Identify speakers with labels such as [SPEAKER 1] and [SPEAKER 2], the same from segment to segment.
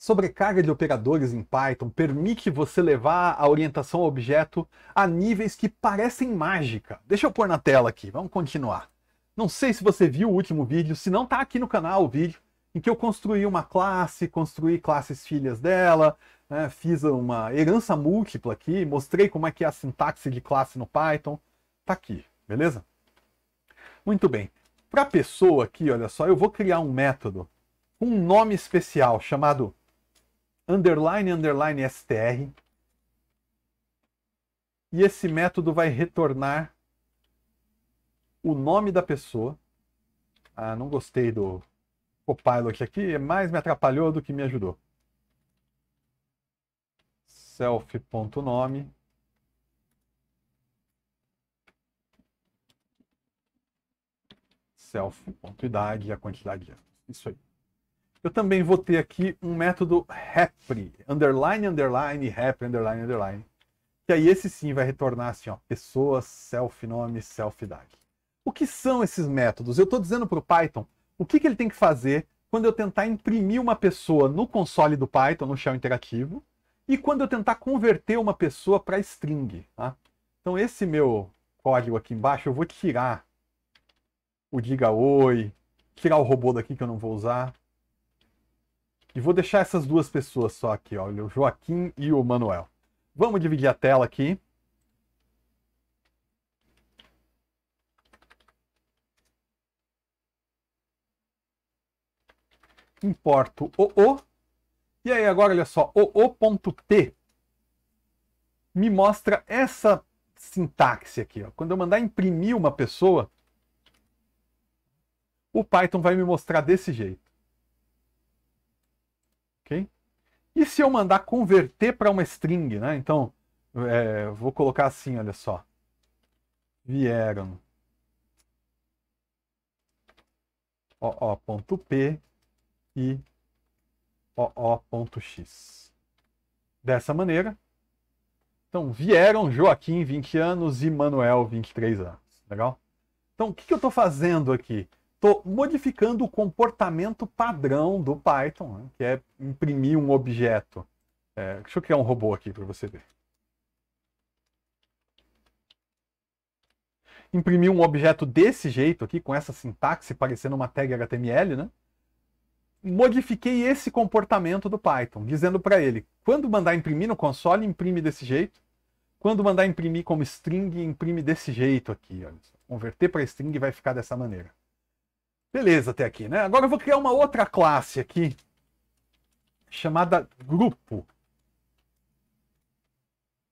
[SPEAKER 1] sobrecarga de operadores em Python permite você levar a orientação ao objeto a níveis que parecem mágica. Deixa eu pôr na tela aqui, vamos continuar. Não sei se você viu o último vídeo, se não está aqui no canal o vídeo, em que eu construí uma classe, construí classes filhas dela, né, fiz uma herança múltipla aqui, mostrei como é que é a sintaxe de classe no Python. Está aqui, beleza? Muito bem. Para a pessoa aqui, olha só, eu vou criar um método com um nome especial chamado underline, underline str. E esse método vai retornar o nome da pessoa. Ah, não gostei do Copilot aqui, é mais me atrapalhou do que me ajudou. Self.nome. Self.idade e a quantidade de anos. Isso aí. Eu também vou ter aqui um método happy, underline, underline, happy, underline, underline. Que aí esse sim vai retornar assim, ó, pessoa, self nome, self idade. O que são esses métodos? Eu estou dizendo para o Python o que, que ele tem que fazer quando eu tentar imprimir uma pessoa no console do Python, no shell interativo, e quando eu tentar converter uma pessoa para string. Tá? Então esse meu código aqui embaixo, eu vou tirar o diga oi, tirar o robô daqui que eu não vou usar, e vou deixar essas duas pessoas só aqui, olha, o Joaquim e o Manuel. Vamos dividir a tela aqui. Importo o o E aí agora, olha só, o OO.P me mostra essa sintaxe aqui. Ó. Quando eu mandar imprimir uma pessoa, o Python vai me mostrar desse jeito. E se eu mandar converter para uma string, né? Então, é, vou colocar assim, olha só. Vieram. oo.p e oo.x. Dessa maneira. Então, vieram Joaquim, 20 anos, e Manuel, 23 anos. Legal? Então, o que, que eu estou fazendo aqui? Estou modificando o comportamento padrão do Python, né, que é imprimir um objeto. É, deixa eu criar um robô aqui para você ver. Imprimir um objeto desse jeito aqui, com essa sintaxe parecendo uma tag HTML, né? Modifiquei esse comportamento do Python, dizendo para ele, quando mandar imprimir no console, imprime desse jeito. Quando mandar imprimir como string, imprime desse jeito aqui. Olha. Converter para string vai ficar dessa maneira. Beleza até aqui, né? Agora eu vou criar uma outra classe aqui, chamada grupo.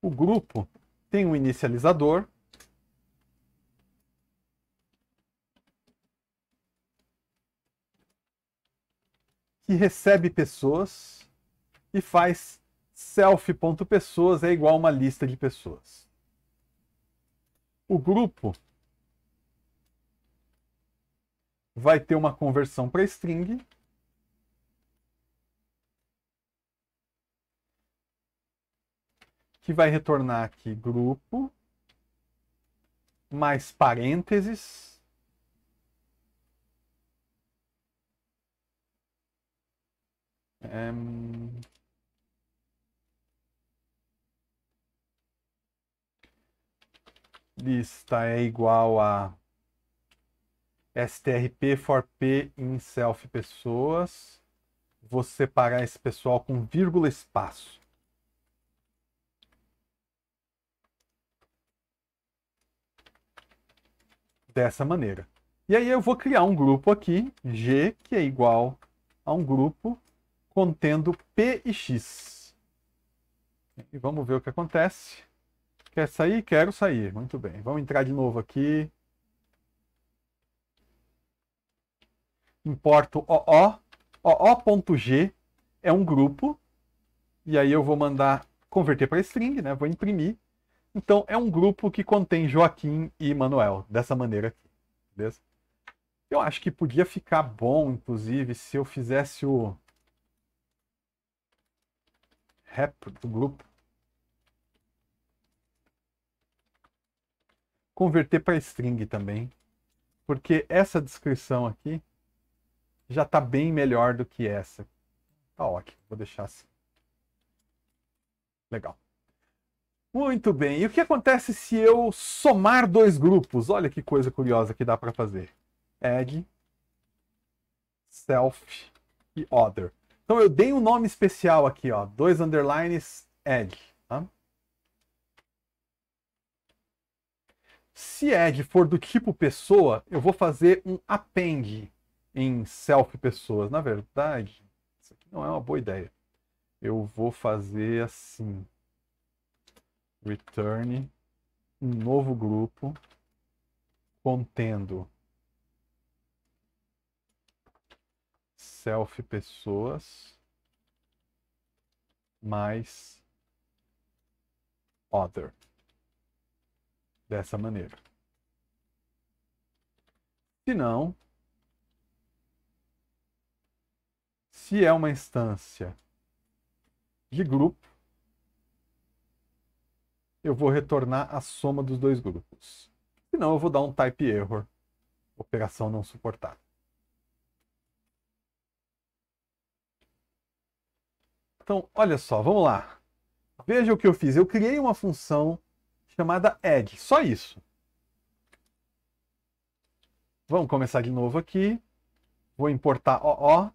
[SPEAKER 1] O grupo tem um inicializador. Que recebe pessoas e faz self.pessoas é igual a uma lista de pessoas. O grupo vai ter uma conversão para string. Que vai retornar aqui grupo, mais parênteses. É... Lista é igual a STRP for P em self pessoas. Vou separar esse pessoal com vírgula espaço. Dessa maneira. E aí eu vou criar um grupo aqui, G, que é igual a um grupo contendo P e X. E vamos ver o que acontece. Quer sair? Quero sair. Muito bem. Vamos entrar de novo aqui. importo OO. OO.g é um grupo. E aí eu vou mandar converter para string, né? Vou imprimir. Então é um grupo que contém Joaquim e Manuel, dessa maneira aqui. Beleza? Eu acho que podia ficar bom, inclusive, se eu fizesse o rep do grupo. Converter para string também. Porque essa descrição aqui já está bem melhor do que essa. Tá ótimo, vou deixar assim. Legal. Muito bem. E o que acontece se eu somar dois grupos? Olha que coisa curiosa que dá para fazer. add self e other. Então eu dei um nome especial aqui, ó. Dois underlines, add, Tá? Se add for do tipo pessoa, eu vou fazer um append em self pessoas. Na verdade, isso aqui não é uma boa ideia. Eu vou fazer assim. Return um novo grupo contendo self pessoas mais other. Dessa maneira. Se não, se é uma instância de grupo, eu vou retornar a soma dos dois grupos. Se não, eu vou dar um type error, operação não suportada. Então, olha só, vamos lá. Veja o que eu fiz. Eu criei uma função chamada add, só isso. Vamos começar de novo aqui. Vou importar OO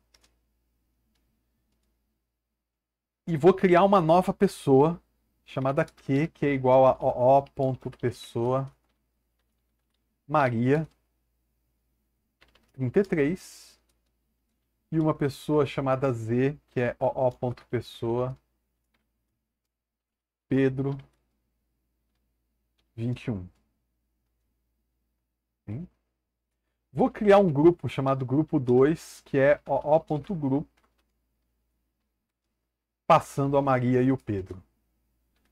[SPEAKER 1] e vou criar uma nova pessoa chamada Q, que é igual a oo.pessoa Maria 33 e uma pessoa chamada Z, que é oo.pessoa Pedro 21. Sim. Vou criar um grupo chamado grupo 2, que é oo.grupo passando a Maria e o Pedro.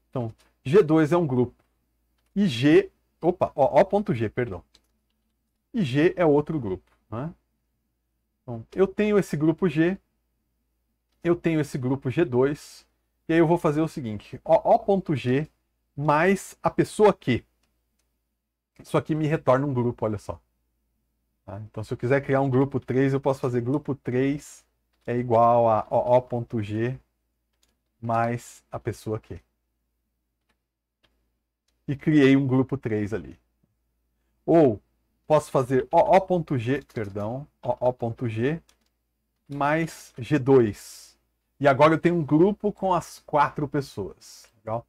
[SPEAKER 1] Então, G2 é um grupo. E G. Opa, O.G, perdão. E G é outro grupo. Né? Então, eu tenho esse grupo G, eu tenho esse grupo G2, e aí eu vou fazer o seguinte: O.G mais a pessoa Q. Isso aqui me retorna um grupo, olha só. Tá? Então, se eu quiser criar um grupo 3, eu posso fazer grupo 3 é igual a O.G mais a pessoa Q. E criei um grupo 3 ali. Ou posso fazer OO.G, perdão, OO.G mais G2. E agora eu tenho um grupo com as quatro pessoas. Legal?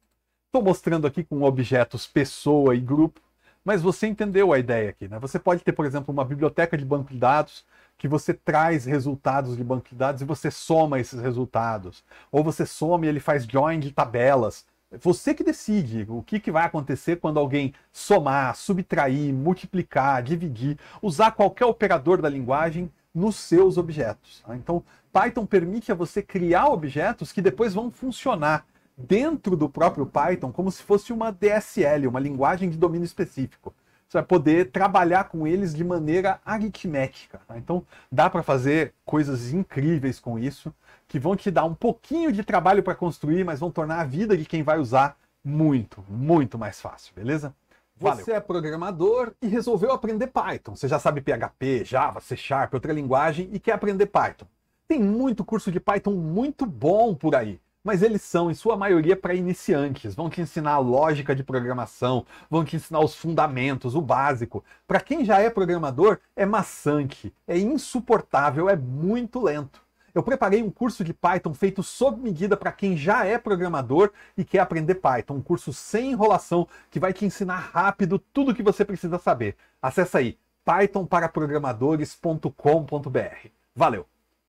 [SPEAKER 1] Estou mostrando aqui com objetos pessoa e grupo, mas você entendeu a ideia aqui. Né? Você pode ter, por exemplo, uma biblioteca de banco de dados que você traz resultados de banco de dados e você soma esses resultados. Ou você some e ele faz join de tabelas. É você que decide o que, que vai acontecer quando alguém somar, subtrair, multiplicar, dividir, usar qualquer operador da linguagem nos seus objetos. Tá? Então, Python permite a você criar objetos que depois vão funcionar dentro do próprio Python como se fosse uma DSL, uma linguagem de domínio específico você vai poder trabalhar com eles de maneira aritmética. Tá? Então dá para fazer coisas incríveis com isso, que vão te dar um pouquinho de trabalho para construir, mas vão tornar a vida de quem vai usar muito, muito mais fácil, beleza? Valeu. Você é programador e resolveu aprender Python. Você já sabe PHP, Java, C Sharp, outra linguagem e quer aprender Python. Tem muito curso de Python muito bom por aí mas eles são, em sua maioria, para iniciantes. Vão te ensinar a lógica de programação, vão te ensinar os fundamentos, o básico. Para quem já é programador, é maçante, é insuportável, é muito lento. Eu preparei um curso de Python feito sob medida para quem já é programador e quer aprender Python. Um curso sem enrolação que vai te ensinar rápido tudo o que você precisa saber. Acesse aí pythonparaprogramadores.com.br. Valeu!